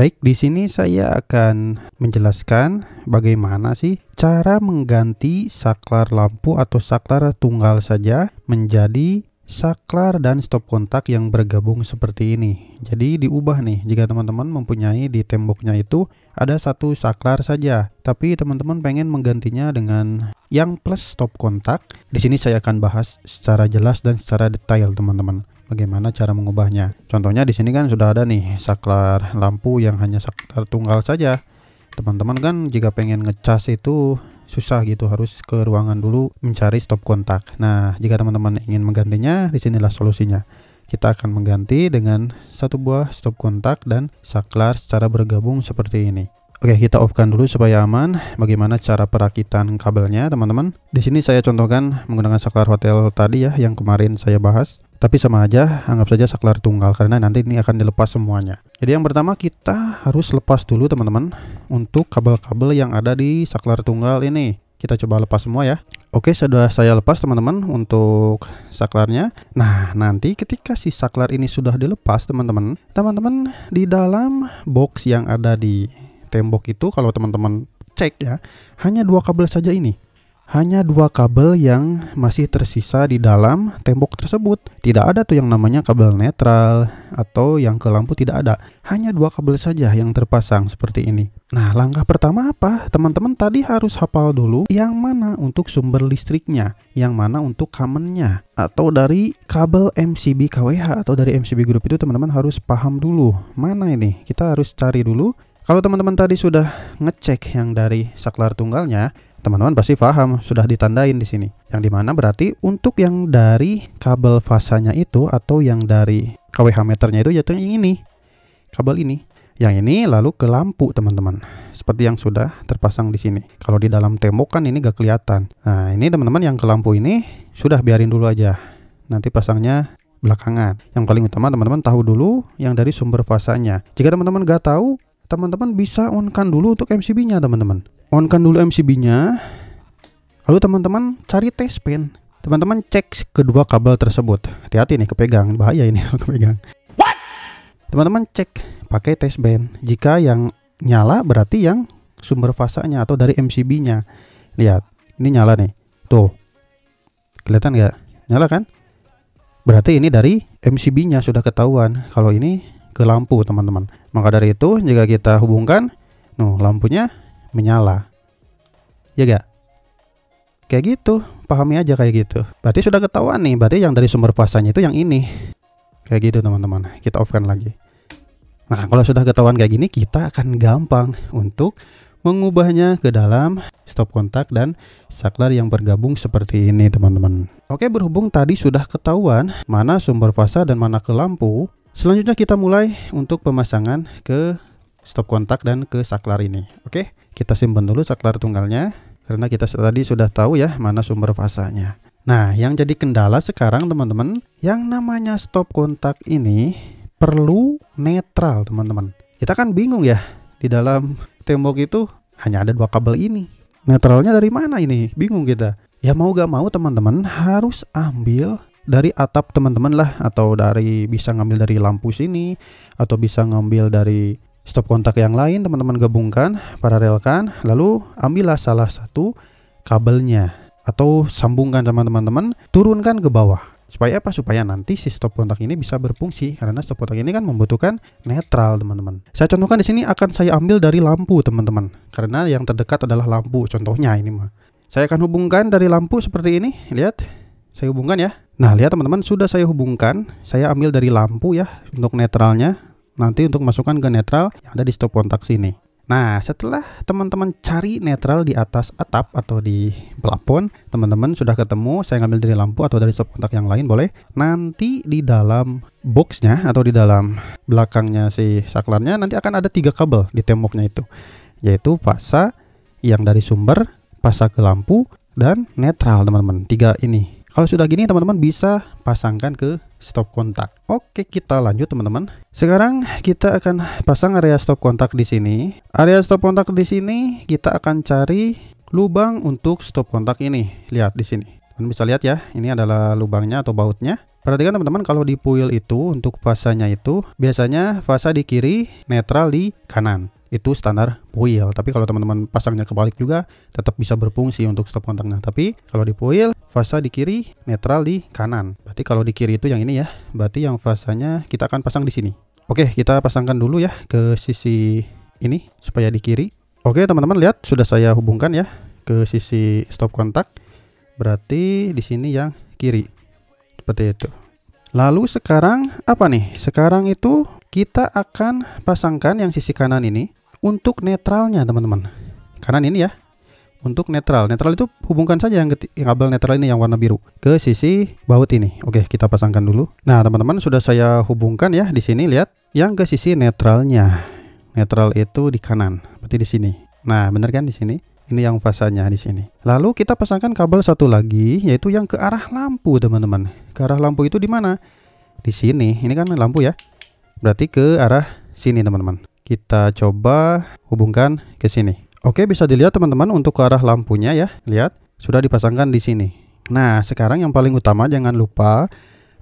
Baik, di sini saya akan menjelaskan bagaimana sih cara mengganti saklar lampu atau saklar tunggal saja menjadi saklar dan stop kontak yang bergabung seperti ini. Jadi diubah nih, jika teman-teman mempunyai di temboknya itu ada satu saklar saja, tapi teman-teman pengen menggantinya dengan yang plus stop kontak. Di sini saya akan bahas secara jelas dan secara detail teman-teman bagaimana cara mengubahnya. Contohnya di sini kan sudah ada nih saklar lampu yang hanya saklar tunggal saja. Teman-teman kan jika pengen ngecas itu susah gitu harus ke ruangan dulu mencari stop kontak. Nah, jika teman-teman ingin menggantinya, disinilah solusinya. Kita akan mengganti dengan satu buah stop kontak dan saklar secara bergabung seperti ini. Oke, kita off-kan dulu supaya aman. Bagaimana cara perakitan kabelnya, teman-teman? Di sini saya contohkan menggunakan saklar hotel tadi ya yang kemarin saya bahas. Tapi sama aja, anggap saja saklar tunggal karena nanti ini akan dilepas semuanya. Jadi yang pertama kita harus lepas dulu teman-teman untuk kabel-kabel yang ada di saklar tunggal ini. Kita coba lepas semua ya. Oke, sudah saya lepas teman-teman untuk saklarnya. Nah, nanti ketika si saklar ini sudah dilepas teman-teman, teman-teman di dalam box yang ada di tembok itu kalau teman-teman cek ya, hanya dua kabel saja ini hanya dua kabel yang masih tersisa di dalam tembok tersebut. Tidak ada tuh yang namanya kabel netral atau yang ke lampu tidak ada. Hanya dua kabel saja yang terpasang seperti ini. Nah, langkah pertama apa? Teman-teman tadi harus hafal dulu yang mana untuk sumber listriknya, yang mana untuk kamennya atau dari kabel MCB KWH atau dari MCB group itu teman-teman harus paham dulu. Mana ini? Kita harus cari dulu. Kalau teman-teman tadi sudah ngecek yang dari saklar tunggalnya, teman-teman pasti paham sudah ditandain di sini. Yang dimana berarti untuk yang dari kabel fasanya itu atau yang dari KWH meternya itu jatuhnya yang ini. Kabel ini. Yang ini lalu ke lampu teman-teman. Seperti yang sudah terpasang di sini. Kalau di dalam tembok kan ini gak kelihatan. Nah ini teman-teman yang ke lampu ini sudah biarin dulu aja. Nanti pasangnya belakangan. Yang paling utama teman-teman tahu dulu yang dari sumber fasanya. Jika teman-teman gak tahu teman-teman bisa onkan dulu untuk MCB-nya teman-teman. Onkan dulu MCB-nya. Lalu teman-teman cari test pin. Teman-teman cek kedua kabel tersebut. Hati-hati nih kepegang, bahaya ini kalau kepegang. Teman-teman cek pakai test band. Jika yang nyala berarti yang sumber fasanya atau dari MCB-nya. Lihat, ini nyala nih. Tuh. Kelihatan nggak? Nyala kan? Berarti ini dari MCB-nya sudah ketahuan. Kalau ini ke lampu teman-teman maka dari itu jika kita hubungkan nuh lampunya menyala ya gak kayak gitu pahami aja kayak gitu berarti sudah ketahuan nih berarti yang dari sumber puasanya itu yang ini kayak gitu teman-teman kita offkan lagi nah kalau sudah ketahuan kayak gini kita akan gampang untuk mengubahnya ke dalam stop kontak dan saklar yang bergabung seperti ini teman-teman. Oke berhubung tadi sudah ketahuan mana sumber fasa dan mana ke lampu, Selanjutnya kita mulai untuk pemasangan ke stop kontak dan ke saklar ini. Oke, kita simpan dulu saklar tunggalnya karena kita tadi sudah tahu ya mana sumber fasanya. Nah, yang jadi kendala sekarang teman-teman, yang namanya stop kontak ini perlu netral teman-teman. Kita kan bingung ya, di dalam tembok itu hanya ada dua kabel ini. Netralnya dari mana ini? Bingung kita. Ya mau gak mau teman-teman harus ambil dari atap teman-teman lah atau dari bisa ngambil dari lampu sini atau bisa ngambil dari stop kontak yang lain teman-teman gabungkan paralelkan lalu ambillah salah satu kabelnya atau sambungkan sama teman-teman turunkan ke bawah supaya apa supaya nanti si stop kontak ini bisa berfungsi karena stop kontak ini kan membutuhkan netral teman-teman saya contohkan di sini akan saya ambil dari lampu teman-teman karena yang terdekat adalah lampu contohnya ini mah saya akan hubungkan dari lampu seperti ini lihat saya hubungkan ya Nah, lihat teman-teman, sudah saya hubungkan. Saya ambil dari lampu ya untuk netralnya. Nanti untuk masukkan ke netral yang ada di stop kontak sini. Nah, setelah teman-teman cari netral di atas atap atau di plafon, teman-teman sudah ketemu, saya ngambil dari lampu atau dari stop kontak yang lain boleh. Nanti di dalam boxnya atau di dalam belakangnya si saklarnya nanti akan ada tiga kabel di temboknya itu, yaitu fasa yang dari sumber, fasa ke lampu, dan netral teman-teman. Tiga ini kalau sudah gini teman-teman bisa pasangkan ke stop kontak. Oke, kita lanjut teman-teman. Sekarang kita akan pasang area stop kontak di sini. Area stop kontak di sini kita akan cari lubang untuk stop kontak ini. Lihat di sini. Teman bisa lihat ya, ini adalah lubangnya atau bautnya. Perhatikan teman-teman kalau di puil itu untuk fasanya itu biasanya fasa di kiri, netral di kanan itu standar puil. Tapi kalau teman-teman pasangnya kebalik juga tetap bisa berfungsi untuk stop kontaknya. Tapi kalau di puil, fasa di kiri, netral di kanan. Berarti kalau di kiri itu yang ini ya. Berarti yang fasanya kita akan pasang di sini. Oke, kita pasangkan dulu ya ke sisi ini supaya di kiri. Oke, teman-teman lihat sudah saya hubungkan ya ke sisi stop kontak. Berarti di sini yang kiri. Seperti itu. Lalu sekarang apa nih? Sekarang itu kita akan pasangkan yang sisi kanan ini untuk netralnya teman-teman kanan ini ya untuk netral netral itu hubungkan saja yang, kabel netral ini yang warna biru ke sisi baut ini oke kita pasangkan dulu nah teman-teman sudah saya hubungkan ya di sini lihat yang ke sisi netralnya netral itu di kanan berarti di sini nah bener kan di sini ini yang fasanya di sini lalu kita pasangkan kabel satu lagi yaitu yang ke arah lampu teman-teman ke arah lampu itu di mana di sini ini kan lampu ya berarti ke arah sini teman-teman kita coba hubungkan ke sini. Oke, bisa dilihat teman-teman untuk ke arah lampunya ya. Lihat, sudah dipasangkan di sini. Nah, sekarang yang paling utama jangan lupa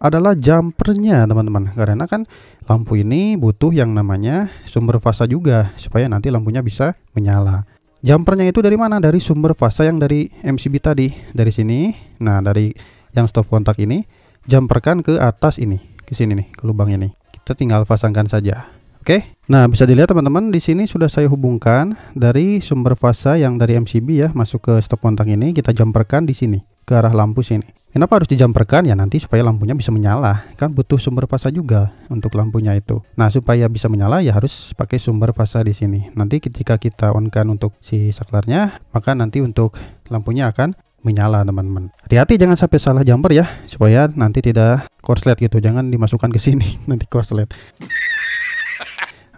adalah jumpernya teman-teman karena kan lampu ini butuh yang namanya sumber fasa juga supaya nanti lampunya bisa menyala jumpernya itu dari mana dari sumber fasa yang dari MCB tadi dari sini nah dari yang stop kontak ini jumperkan ke atas ini ke sini nih ke lubang ini kita tinggal pasangkan saja oke Nah, bisa dilihat teman-teman di sini sudah saya hubungkan dari sumber fasa yang dari MCB ya masuk ke stop kontak ini kita jumperkan di sini ke arah lampu sini. Kenapa harus dijamperkan? Ya nanti supaya lampunya bisa menyala. Kan butuh sumber fasa juga untuk lampunya itu. Nah, supaya bisa menyala ya harus pakai sumber fasa di sini. Nanti ketika kita onkan untuk si saklarnya, maka nanti untuk lampunya akan menyala teman-teman. Hati-hati jangan sampai salah jumper ya supaya nanti tidak korslet gitu. Jangan dimasukkan ke sini nanti korslet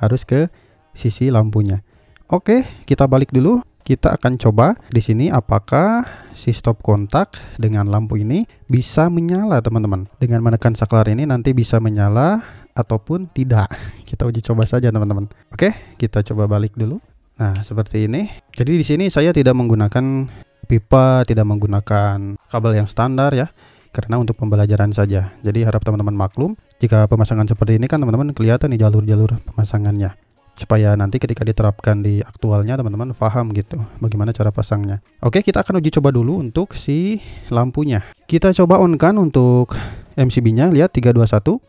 harus ke sisi lampunya. Oke, kita balik dulu. Kita akan coba di sini apakah si stop kontak dengan lampu ini bisa menyala, teman-teman. Dengan menekan saklar ini nanti bisa menyala ataupun tidak. Kita uji coba saja, teman-teman. Oke, kita coba balik dulu. Nah, seperti ini. Jadi di sini saya tidak menggunakan pipa, tidak menggunakan kabel yang standar ya karena untuk pembelajaran saja. Jadi harap teman-teman maklum jika pemasangan seperti ini kan teman-teman kelihatan nih jalur-jalur pemasangannya supaya nanti ketika diterapkan di aktualnya teman-teman paham gitu bagaimana cara pasangnya. Oke, kita akan uji coba dulu untuk si lampunya. Kita coba on kan untuk MCB-nya, lihat 321.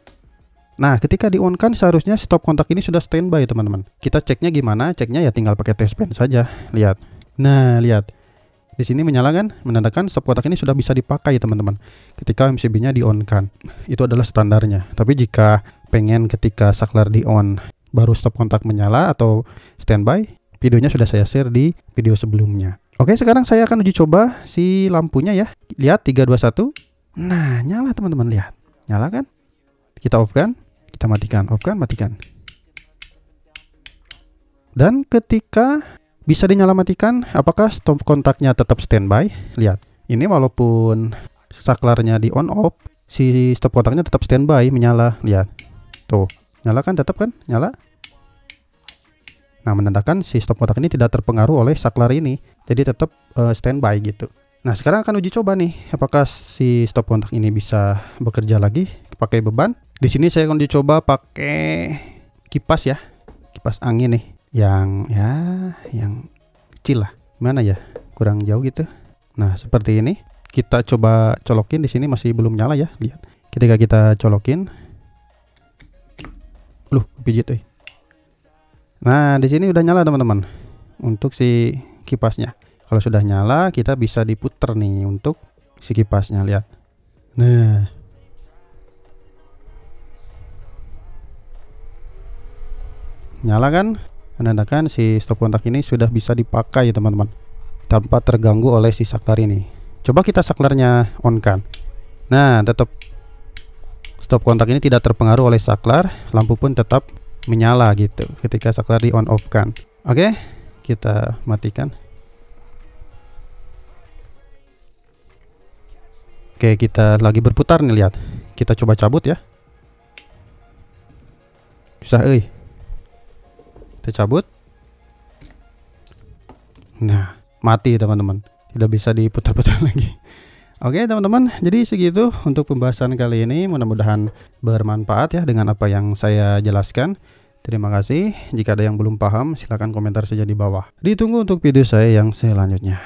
Nah, ketika di on kan seharusnya stop kontak ini sudah standby teman-teman. Kita ceknya gimana? Ceknya ya tinggal pakai test pen saja. Lihat. Nah, lihat. Di sini menyala kan, menandakan stop kontak ini sudah bisa dipakai teman-teman. Ketika MCB-nya di on kan, itu adalah standarnya. Tapi jika pengen ketika saklar di on baru stop kontak menyala atau standby, videonya sudah saya share di video sebelumnya. Oke, sekarang saya akan uji coba si lampunya ya. Lihat 321. Nah, nyala teman-teman, lihat. Nyala kan? Kita off kan? Kita matikan, off kan, matikan. Dan ketika bisa dinyalamatikan apakah stop kontaknya tetap standby? Lihat, ini walaupun saklarnya di on off, si stop kontaknya tetap standby menyala. Lihat. Tuh, nyalakan kan tetap kan? Nyala. Nah, menandakan si stop kontak ini tidak terpengaruh oleh saklar ini. Jadi tetap uh, standby gitu. Nah, sekarang akan uji coba nih apakah si stop kontak ini bisa bekerja lagi pakai beban. Di sini saya akan dicoba pakai kipas ya. Kipas angin nih yang ya yang kecil lah mana ya kurang jauh gitu nah seperti ini kita coba colokin di sini masih belum nyala ya lihat ketika kita colokin lu pijit eh. nah di sini udah nyala teman-teman untuk si kipasnya kalau sudah nyala kita bisa diputer nih untuk si kipasnya lihat nah nyala kan menandakan si stop kontak ini sudah bisa dipakai ya teman-teman tanpa terganggu oleh si saklar ini coba kita saklarnya on kan nah tetap stop kontak ini tidak terpengaruh oleh saklar lampu pun tetap menyala gitu ketika saklar di on off kan oke kita matikan Oke, kita lagi berputar nih lihat. Kita coba cabut ya. Susah eh. Kita cabut. Nah, mati teman-teman. Tidak bisa diputar-putar lagi. Oke teman-teman, jadi segitu untuk pembahasan kali ini. Mudah-mudahan bermanfaat ya dengan apa yang saya jelaskan. Terima kasih. Jika ada yang belum paham, silahkan komentar saja di bawah. Ditunggu untuk video saya yang selanjutnya.